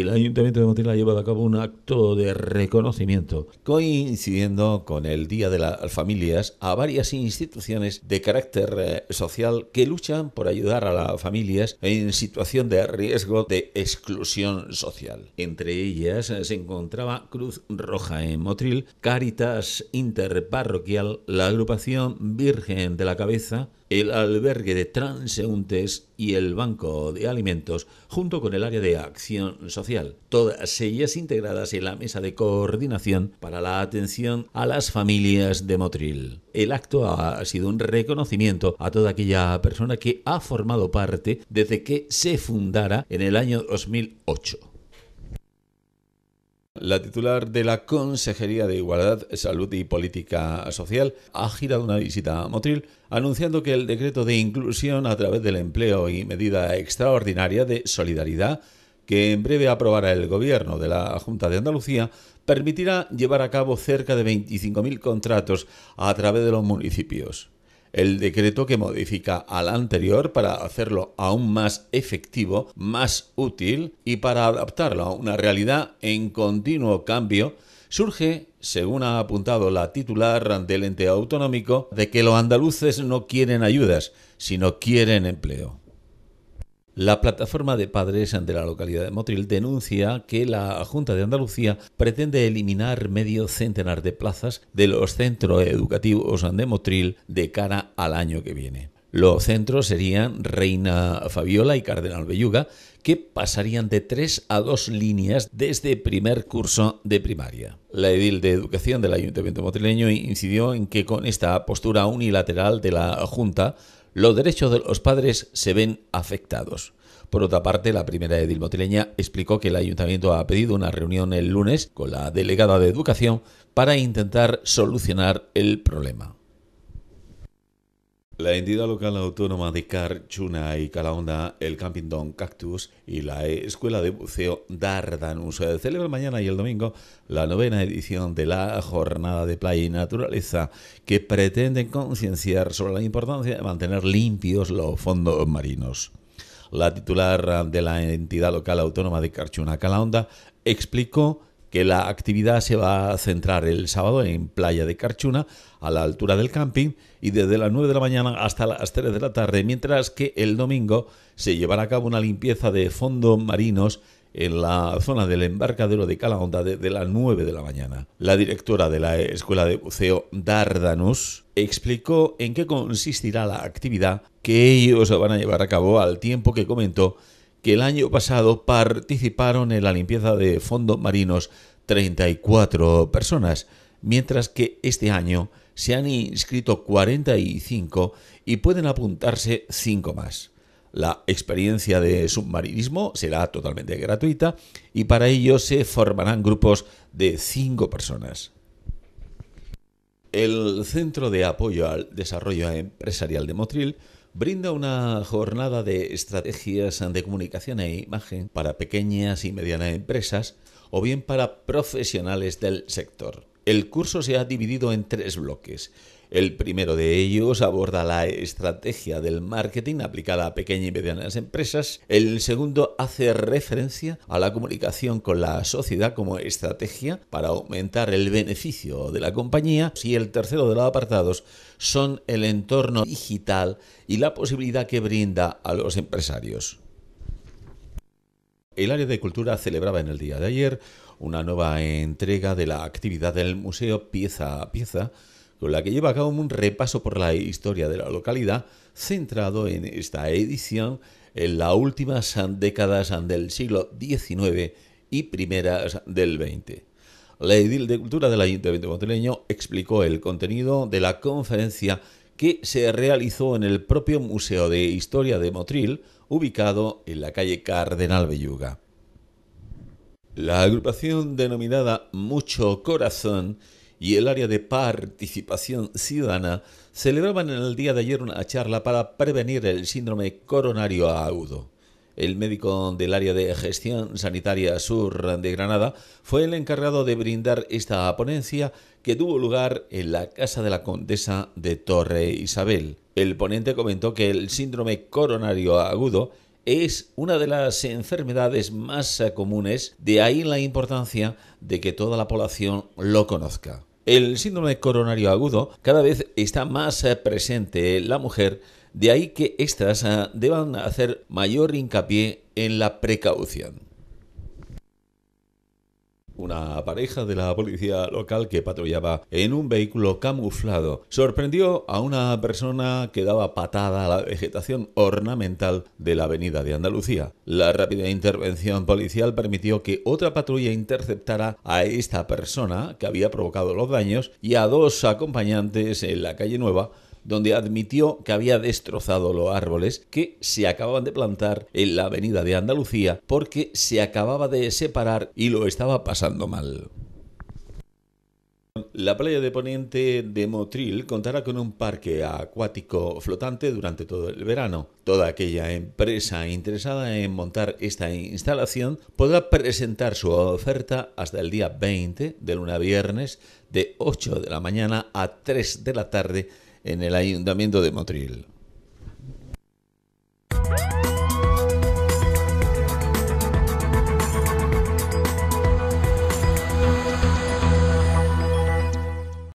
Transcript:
el Ayuntamiento de Motril ha llevado a cabo un acto de reconocimiento, coincidiendo con el Día de las Familias, a varias instituciones de carácter eh, social que luchan por ayudar a las familias en situación de riesgo de exclusión social. Entre ellas eh, se encontraba Cruz Roja en Motril, Caritas Interparroquial, la agrupación Virgen de la Cabeza, el albergue de transeúntes y el banco de alimentos, junto con el área de acción social, todas ellas integradas en la mesa de coordinación para la atención a las familias de Motril. El acto ha sido un reconocimiento a toda aquella persona que ha formado parte desde que se fundara en el año 2008. La titular de la Consejería de Igualdad, Salud y Política Social ha girado una visita a Motril anunciando que el decreto de inclusión a través del empleo y medida extraordinaria de solidaridad que en breve aprobará el Gobierno de la Junta de Andalucía permitirá llevar a cabo cerca de 25.000 contratos a través de los municipios el decreto que modifica al anterior para hacerlo aún más efectivo, más útil y para adaptarlo a una realidad en continuo cambio, surge según ha apuntado la titular del ente autonómico, de que los andaluces no quieren ayudas, sino quieren empleo. La plataforma de padres de la localidad de Motril denuncia que la Junta de Andalucía pretende eliminar medio centenar de plazas de los centros educativos de Motril de cara al año que viene. Los centros serían Reina Fabiola y Cardenal Belluga, que pasarían de tres a dos líneas desde primer curso de primaria. La edil de educación del Ayuntamiento Motrileño incidió en que con esta postura unilateral de la Junta, los derechos de los padres se ven afectados. Por otra parte, la primera edil motileña explicó que el ayuntamiento ha pedido una reunión el lunes con la delegada de educación para intentar solucionar el problema. La entidad local autónoma de Carchuna y Calaonda, el Camping Don Cactus y la Escuela de Buceo Dardanus celebran mañana y el domingo la novena edición de la Jornada de Playa y Naturaleza que pretenden concienciar sobre la importancia de mantener limpios los fondos marinos. La titular de la entidad local autónoma de Carchuna Calaonda explicó que la actividad se va a centrar el sábado en Playa de Carchuna, a la altura del camping, y desde las 9 de la mañana hasta las 3 de la tarde, mientras que el domingo se llevará a cabo una limpieza de fondos marinos en la zona del embarcadero de Calaonda desde las 9 de la mañana. La directora de la Escuela de Buceo Dardanus explicó en qué consistirá la actividad que ellos van a llevar a cabo al tiempo que comentó que el año pasado participaron en la limpieza de fondos marinos 34 personas, mientras que este año se han inscrito 45 y pueden apuntarse 5 más. La experiencia de submarinismo será totalmente gratuita y para ello se formarán grupos de 5 personas. El Centro de Apoyo al Desarrollo Empresarial de Motril brinda una jornada de estrategias de comunicación e imagen para pequeñas y medianas empresas o bien para profesionales del sector. El curso se ha dividido en tres bloques. El primero de ellos aborda la estrategia del marketing aplicada a pequeñas y medianas empresas. El segundo hace referencia a la comunicación con la sociedad como estrategia para aumentar el beneficio de la compañía. Y el tercero de los apartados son el entorno digital y la posibilidad que brinda a los empresarios. El área de cultura celebraba en el día de ayer una nueva entrega de la actividad del museo pieza a pieza, con la que lleva a cabo un repaso por la historia de la localidad, centrado en esta edición en las últimas décadas del siglo XIX y primeras del XX. La edil de cultura del Ayuntamiento Monteleño explicó el contenido de la conferencia que se realizó en el propio Museo de Historia de Motril, ubicado en la calle Cardenal Belluga. La agrupación denominada Mucho Corazón y el área de participación ciudadana celebraban en el día de ayer una charla para prevenir el síndrome coronario agudo el médico del área de gestión sanitaria sur de Granada, fue el encargado de brindar esta ponencia que tuvo lugar en la Casa de la Condesa de Torre Isabel. El ponente comentó que el síndrome coronario agudo es una de las enfermedades más comunes, de ahí la importancia de que toda la población lo conozca. El síndrome coronario agudo cada vez está más presente en la mujer de ahí que estas ah, deban hacer mayor hincapié en la precaución. Una pareja de la policía local que patrullaba en un vehículo camuflado sorprendió a una persona que daba patada a la vegetación ornamental de la avenida de Andalucía. La rápida intervención policial permitió que otra patrulla interceptara a esta persona que había provocado los daños y a dos acompañantes en la calle Nueva donde admitió que había destrozado los árboles que se acababan de plantar en la avenida de Andalucía porque se acababa de separar y lo estaba pasando mal. La playa de Poniente de Motril contará con un parque acuático flotante durante todo el verano. Toda aquella empresa interesada en montar esta instalación podrá presentar su oferta hasta el día 20 de luna viernes de 8 de la mañana a 3 de la tarde en el Ayuntamiento de Motril.